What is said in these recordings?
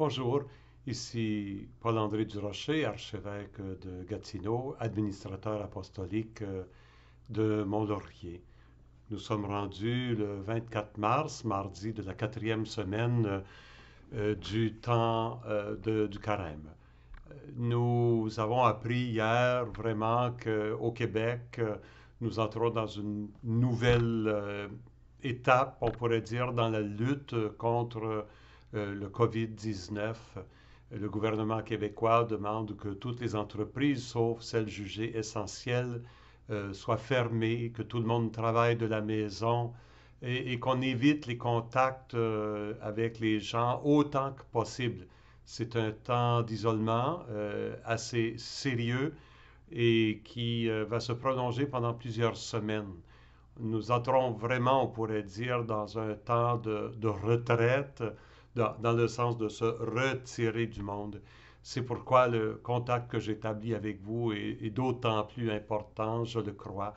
Bonjour, ici Paul-André Durocher, archevêque de Gatineau, administrateur apostolique euh, de Mont-Laurier. Nous sommes rendus le 24 mars, mardi de la quatrième semaine euh, du temps euh, du carême. Nous avons appris hier vraiment qu'au Québec, nous entrons dans une nouvelle étape, on pourrait dire, dans la lutte contre euh, le COVID-19, euh, le gouvernement québécois demande que toutes les entreprises, sauf celles jugées essentielles, euh, soient fermées, que tout le monde travaille de la maison et, qu'on évite les contacts avec les gens autant que possible. C'est un temps d'isolement assez sérieux et qui va se prolonger pendant plusieurs semaines. Nous entrons vraiment, on pourrait dire, dans un temps de retraite dans, le sens de se retirer du monde. C'est pourquoi le contact que j'établis avec vous est, d'autant plus important, je le crois.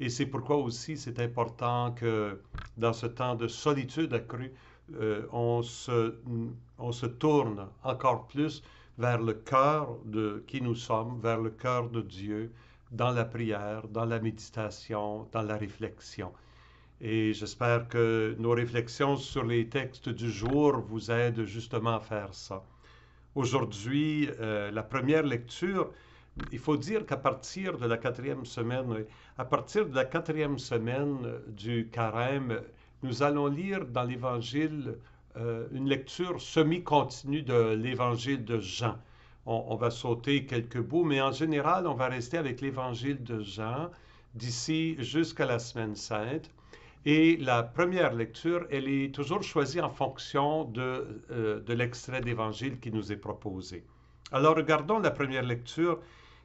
Et c'est pourquoi aussi c'est important que dans ce temps de solitude accrue, euh, on, se, on se tourne encore plus vers le cœur de qui nous sommes, vers le cœur de Dieu, dans la prière, dans la méditation, dans la réflexion et j'espère que nos réflexions sur les textes du jour vous aident justement à faire ça. Aujourd'hui, euh, la première lecture, il faut dire qu'à partir de la quatrième semaine, à partir de la quatrième semaine euh, du carême, nous allons lire dans l'Évangile euh, une lecture semi-continue de l'Évangile de Jean. on, va sauter quelques bouts, mais en général, on va rester avec l'Évangile de Jean d'ici jusqu'à la semaine sainte. Et la première lecture, elle est toujours choisie en fonction euh, de, l'extrait d'Évangile qui nous est proposé. Alors regardons la première lecture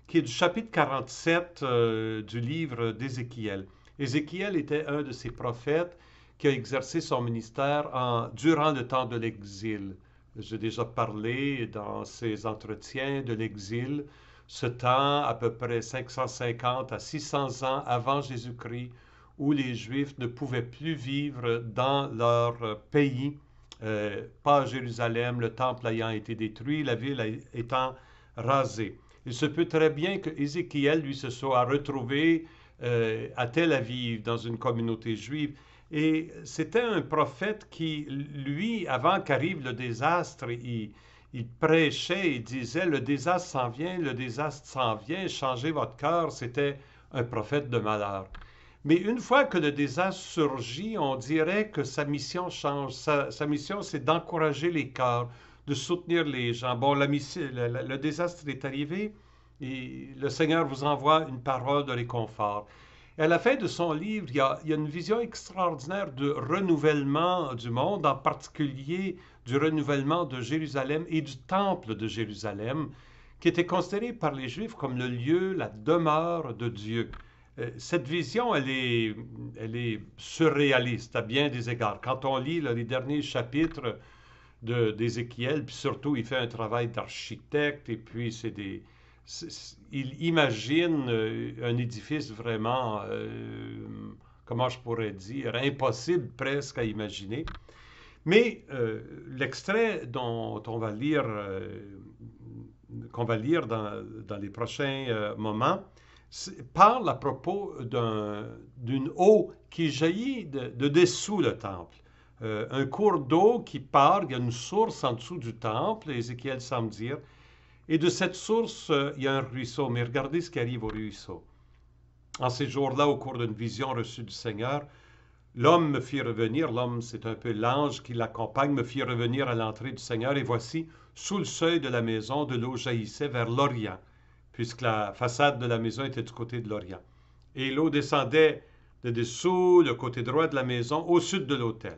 qui est du chapitre 47 euh, du livre d'Ézéchiel. Ézéchiel était un de ces prophètes qui a exercé son ministère durant le temps de l'exil. J'ai déjà parlé dans ces entretiens de l'exil, ce temps à peu près 550 à 600 ans avant Jésus-Christ, où les Juifs ne pouvaient plus vivre dans leur pays, euh, pas Jérusalem, le temple ayant été détruit, la ville étant rasée. Il se peut très bien que Ézéchiel, lui, se soit retrouvé euh, à Tel Aviv, dans une communauté juive. Et c'était un prophète qui, lui, avant qu'arrive le désastre, il, il prêchait et disait Le désastre s'en vient, le désastre s'en vient, changez votre cœur. C'était un prophète de malheur. Mais une fois que le désastre surgit, on dirait que sa mission change. Sa, mission, c'est d'encourager les corps, de soutenir les gens. Bon, la, le, le désastre est arrivé et le Seigneur vous envoie une parole de réconfort. Et à la fin de son livre, il y, a, il y, a, une vision extraordinaire de renouvellement du monde, en particulier du renouvellement de Jérusalem et du temple de Jérusalem, qui était considéré par les Juifs comme le lieu, la demeure de Dieu. Euh, cette vision, elle est, elle est surréaliste à bien des égards. Quand on lit les derniers chapitres d'Ézéchiel, puis surtout, il fait un travail d'architecte, et puis c'est des... Il imagine euh, un édifice vraiment, euh, comment je pourrais dire, impossible presque à imaginer. Mais l'extrait dont on va lire, qu'on va lire dans, dans les prochains moments, parle à propos d'une eau qui jaillit de, dessous le temple. Euh, un cours d'eau qui part, il y a une source en dessous du temple, Ézéchiel semble dire, et de cette source, euh, il y a un ruisseau. Mais regardez ce qui arrive au ruisseau. En ces jours-là, au cours d'une vision reçue du Seigneur, l'homme me fit revenir, l'homme c'est un peu l'ange qui l'accompagne, me fit revenir à l'entrée du Seigneur, et voici, sous le seuil de la maison, de l'eau jaillissait vers l'Orient, puisque la façade de la maison était du côté de l'Orient. Et l'eau descendait de dessous, le côté droit de la maison, au sud de l'autel.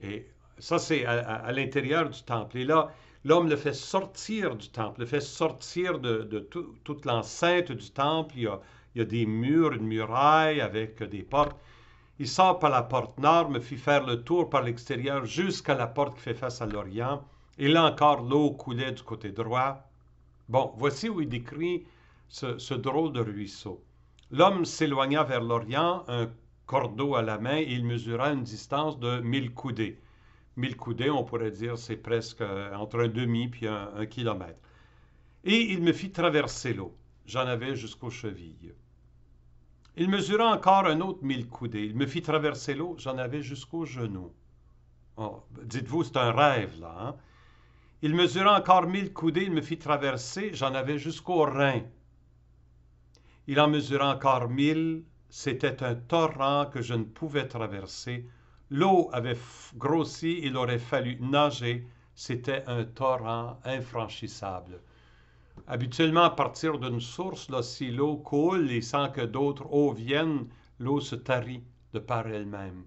Et ça, c'est à, l'intérieur du temple. Et là, l'homme le fait sortir du temple, le fait sortir de, toute l'enceinte du temple. Il y, a, il y, a, des murs, une muraille avec des portes. Il sort par la porte nord, me fit faire le tour par l'extérieur jusqu'à la porte qui fait face à l'Orient. Et là encore, l'eau coulait du côté droit. Bon, voici où il décrit ce, drôle de ruisseau. L'homme s'éloigna vers l'Orient, un cordeau à la main, et il mesura une distance de mille coudées. Mille coudées, on pourrait dire, c'est presque euh, entre un demi puis un, kilomètre. Et il me fit traverser l'eau. J'en avais jusqu'aux chevilles. Il mesura encore un autre mille coudées. Il me fit traverser l'eau. J'en avais jusqu'aux genoux. Oh, dites-vous, c'est un rêve, là. Hein? Il mesura encore mille coudées, il me fit traverser, j'en avais jusqu'au rein. Il en mesura encore mille, c'était un torrent que je ne pouvais traverser. L'eau avait grossi, il aurait fallu nager, c'était un torrent infranchissable. Habituellement, à partir d'une source, là, si l'eau coule et sans que d'autres eaux viennent, l'eau se tarit de par elle-même.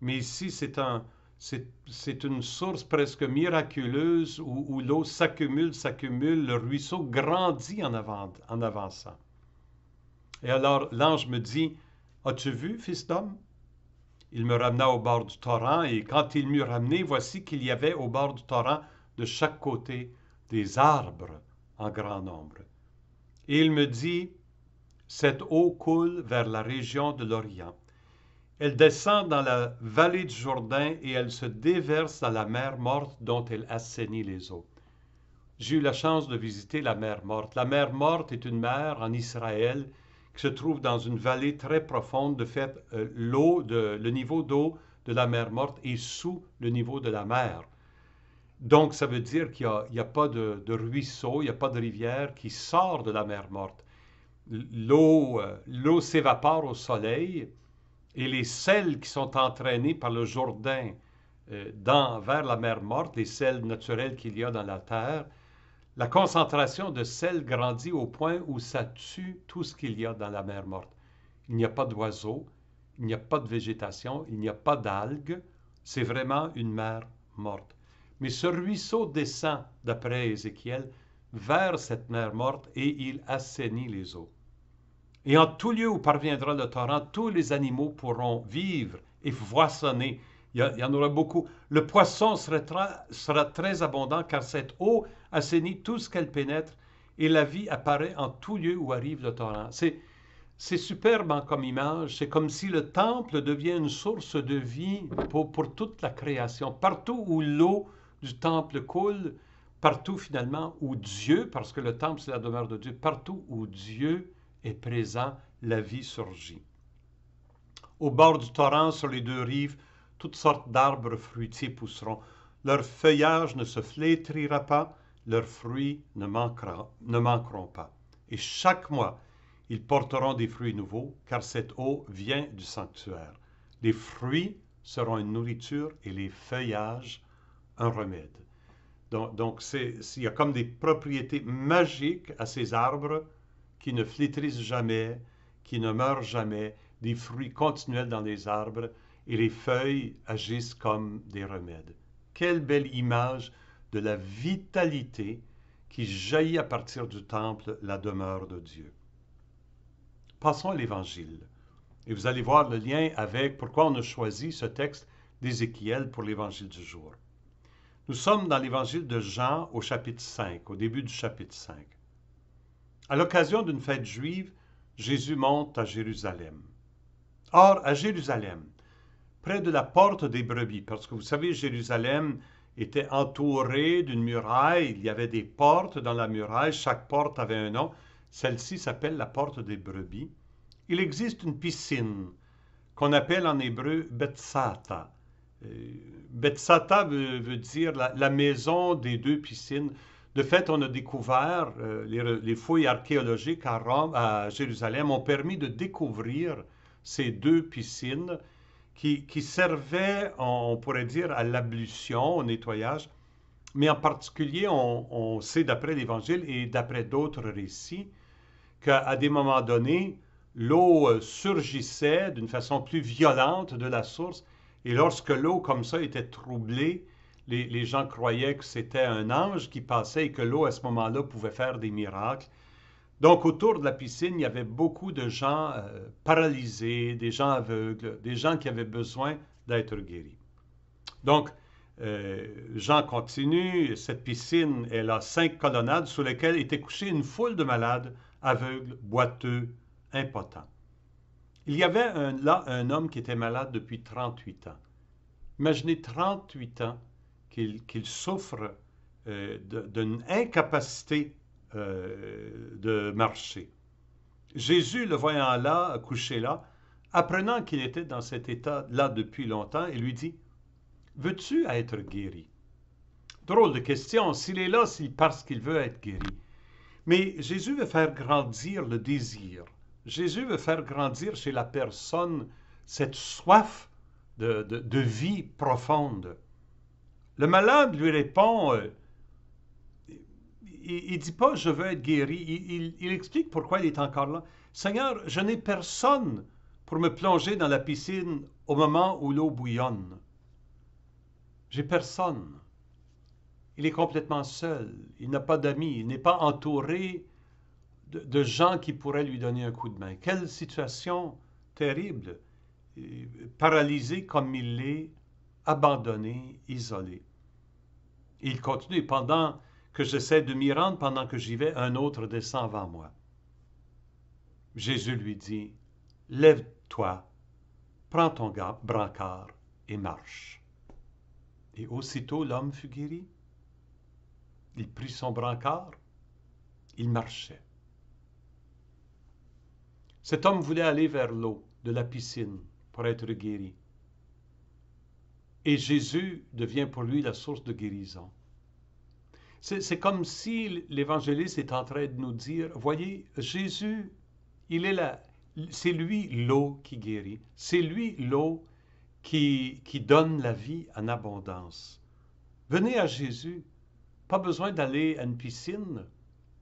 Mais ici, c'est un, c'est une source presque miraculeuse où, l'eau s'accumule, s'accumule, le ruisseau grandit en, avant, en avançant. Et alors l'ange me dit, As-tu vu, fils d'homme Il me ramena au bord du torrent, et quand il m'eut ramené, voici qu'il y avait au bord du torrent, de chaque côté, des arbres en grand nombre. Et il me dit, Cette eau coule vers la région de l'Orient elle descend dans la vallée du Jourdain et elle se déverse dans la mer morte dont elle assainit les eaux. J'ai eu la chance de visiter la mer morte. La mer morte est une mer en Israël qui se trouve dans une vallée très profonde. De fait, euh, l'eau, de, le niveau d'eau de la mer morte est sous le niveau de la mer. Donc, ça veut dire qu'il n'y a, pas de, ruisseau, il n'y a pas de rivière qui sort de la mer morte. L'eau, euh, l'eau s'évapore au soleil, et les sels qui sont entraînés par le Jourdain euh, vers la mer morte, les sels naturelles qu'il y a dans la terre, la concentration de sel grandit au point où ça tue tout ce qu'il y a dans la mer morte. Il n'y a pas d'oiseaux, il n'y a pas de végétation, il n'y a pas d'algues, c'est vraiment une mer morte. Mais ce ruisseau descend, d'après Ézéchiel, vers cette mer morte et il assainit les eaux. Et en tout lieu où parviendra le torrent, tous les animaux pourront vivre et voissonner. Il y, en aura beaucoup. Le poisson sera, très abondant car cette eau assainit tout ce qu'elle pénètre et la vie apparaît en tout lieu où arrive le torrent. C'est, superbe hein, comme image. C'est comme si le temple devient une source de vie pour, pour toute la création. Partout où l'eau du temple coule, partout finalement où Dieu, parce que le temple c'est la demeure de Dieu, partout où Dieu est présent, la vie surgit. Au bord du torrent, sur les deux rives, toutes sortes d'arbres fruitiers pousseront. Leur feuillage ne se flétrira pas, leurs fruits ne, manqueront pas. Et chaque mois, ils porteront des fruits nouveaux, car cette eau vient du sanctuaire. Les fruits seront une nourriture et les feuillages un remède. Donc, donc il y a comme des propriétés magiques à ces arbres qui ne flétrissent jamais, qui ne meurent jamais, des fruits continuels dans les arbres, et les feuilles agissent comme des remèdes. Quelle belle image de la vitalité qui jaillit à partir du temple, la demeure de Dieu. Passons à l'Évangile. Et vous allez voir le lien avec pourquoi on a choisi ce texte d'Ézéchiel pour l'Évangile du jour. Nous sommes dans l'Évangile de Jean au chapitre 5, au début du chapitre 5. À l'occasion d'une fête juive, Jésus monte à Jérusalem. Or, à Jérusalem, près de la porte des brebis, parce que vous savez, Jérusalem était entourée d'une muraille, il y avait des portes dans la muraille, chaque porte avait un nom, celle-ci s'appelle la porte des brebis. Il existe une piscine qu'on appelle en hébreu Betzata euh, ».« Betzata » veut, dire la maison des deux piscines. De fait, on a découvert, euh, les, fouilles archéologiques à Rome, à Jérusalem, ont permis de découvrir ces deux piscines qui, servaient, on, pourrait dire, à l'ablution, au nettoyage, mais en particulier, on, on sait d'après l'Évangile et d'après d'autres récits qu'à des moments donnés, l'eau euh, surgissait d'une façon plus violente de la source, et lorsque l'eau comme ça était troublée, les, gens croyaient que c'était un ange qui passait et que l'eau à ce moment-là pouvait faire des miracles. Donc autour de la piscine, il y avait beaucoup de gens euh, paralysés, des gens aveugles, des gens qui avaient besoin d'être guéris. Donc euh, Jean continue, cette piscine, elle a cinq colonnades sous lesquelles était couchée une foule de malades, aveugles, boiteux, impotents. Il y avait là un homme qui était malade depuis 38 ans. Imaginez 38 ans qu'il souffre euh, d'une incapacité euh, de marcher. Jésus, le voyant là, couché là, apprenant qu'il était dans cet état-là depuis longtemps, il lui dit, Veux-tu être guéri? Drôle de question. S'il est là, c'est parce qu'il veut être guéri. Mais Jésus veut faire grandir le désir. Jésus veut faire grandir chez la personne cette soif de vie profonde. Le malade lui répond, euh, il ne dit pas je veux être guéri, il, explique pourquoi il est encore là. Seigneur, je n'ai personne pour me plonger dans la piscine au moment où l'eau bouillonne. J'ai personne. Il est complètement seul, il n'a pas d'amis, il n'est pas entouré de, de, gens qui pourraient lui donner un coup de main. Quelle situation terrible, paralysé comme il l'est, abandonné, isolé il continue, pendant que j'essaie de m'y rendre, pendant que j'y vais, un autre descend avant moi. Jésus lui dit, Lève-toi, prends ton brancard et marche. Et aussitôt l'homme fut guéri. Il prit son brancard, il marchait. Cet homme voulait aller vers l'eau de la piscine pour être guéri. Et Jésus devient pour lui la source de guérison. C'est comme si l'évangéliste est en train de nous dire, voyez, Jésus, il est là, c'est lui l'eau qui guérit, c'est lui l'eau qui, qui donne la vie en abondance. Venez à Jésus, pas besoin d'aller à une piscine,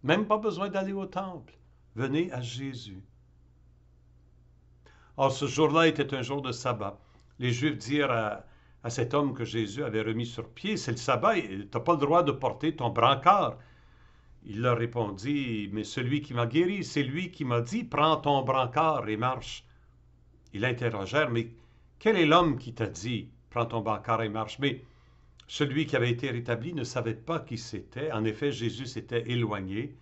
même pas besoin d'aller au temple, venez à Jésus. Or, ce jour-là était un jour de sabbat. Les Juifs dirent à, à cet homme que Jésus avait remis sur pied, c'est le sabbat, tu n'as pas le droit de porter ton brancard. Il leur répondit, mais celui qui m'a guéri, c'est lui qui m'a dit, prends ton brancard et marche. Ils l'interrogèrent, mais quel est l'homme qui t'a dit, prends ton brancard et marche Mais celui qui avait été rétabli ne savait pas qui c'était. En effet, Jésus s'était éloigné,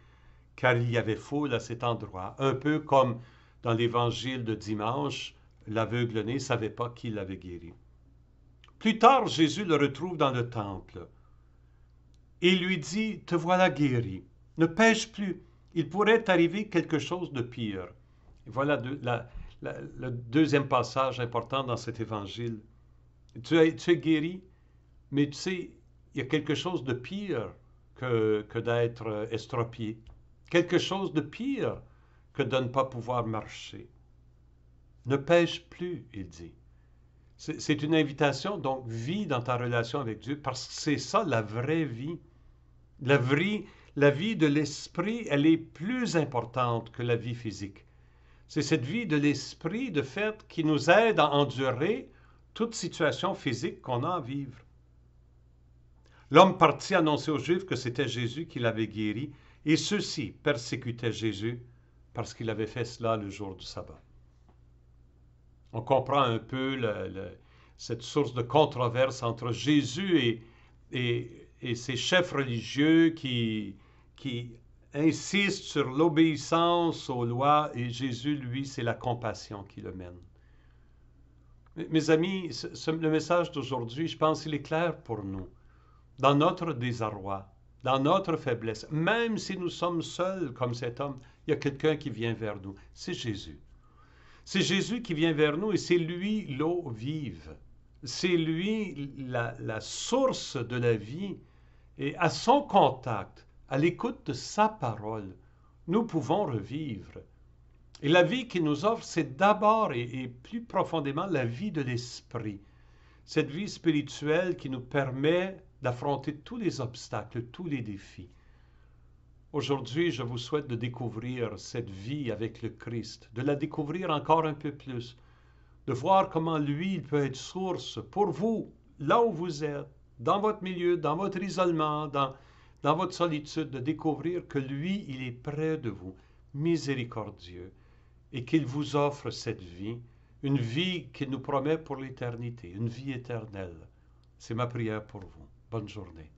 car il y avait foule à cet endroit, un peu comme dans l'évangile de dimanche, l'aveugle-né ne savait pas qui l'avait guéri. Plus tard, Jésus le retrouve dans le temple et lui dit, Te voilà guéri, ne pêche plus, il pourrait t'arriver quelque chose de pire. voilà le deuxième passage important dans cet évangile. Tu es, guéri, mais tu sais, il y a quelque chose de pire que, que d'être euh, estropié, quelque chose de pire que de ne pas pouvoir marcher. Ne pêche plus, il dit. C'est une invitation, donc vie dans ta relation avec Dieu, parce que c'est ça la vraie vie. La, la vie de l'esprit, elle est plus importante que la vie physique. C'est cette vie de l'esprit, de fait, qui nous aide à endurer toute situation physique qu'on a à vivre. L'homme partit annoncer aux Juifs que c'était Jésus qui l'avait guéri, et ceux-ci persécutaient Jésus parce qu'il avait fait cela le jour du sabbat on comprend un peu cette source de controverse entre Jésus et, et, ses chefs religieux qui, insistent sur l'obéissance aux lois et Jésus, lui, c'est la compassion qui le mène. Mes amis, le message d'aujourd'hui, je pense qu'il est clair pour nous. Dans notre désarroi, dans notre faiblesse, même si nous sommes seuls comme cet homme, il y a quelqu'un qui vient vers nous. C'est Jésus. C'est Jésus qui vient vers nous et c'est lui l'eau vive. C'est lui la, source de la vie. Et à son contact, à l'écoute de sa parole, nous pouvons revivre. Et la vie qu'il nous offre, c'est d'abord et plus profondément la vie de l'esprit. Cette vie spirituelle qui nous permet d'affronter tous les obstacles, tous les défis. Aujourd'hui, je vous souhaite de découvrir cette vie avec le Christ, de la découvrir encore un peu plus, de voir comment lui, il peut être source pour vous, là où vous êtes, dans votre milieu, dans votre isolement, dans, dans votre solitude, de découvrir que lui, il est près de vous, miséricordieux, et qu'il vous offre cette vie, une vie qu'il nous promet pour l'éternité, une vie éternelle. C'est ma prière pour vous. Bonne journée.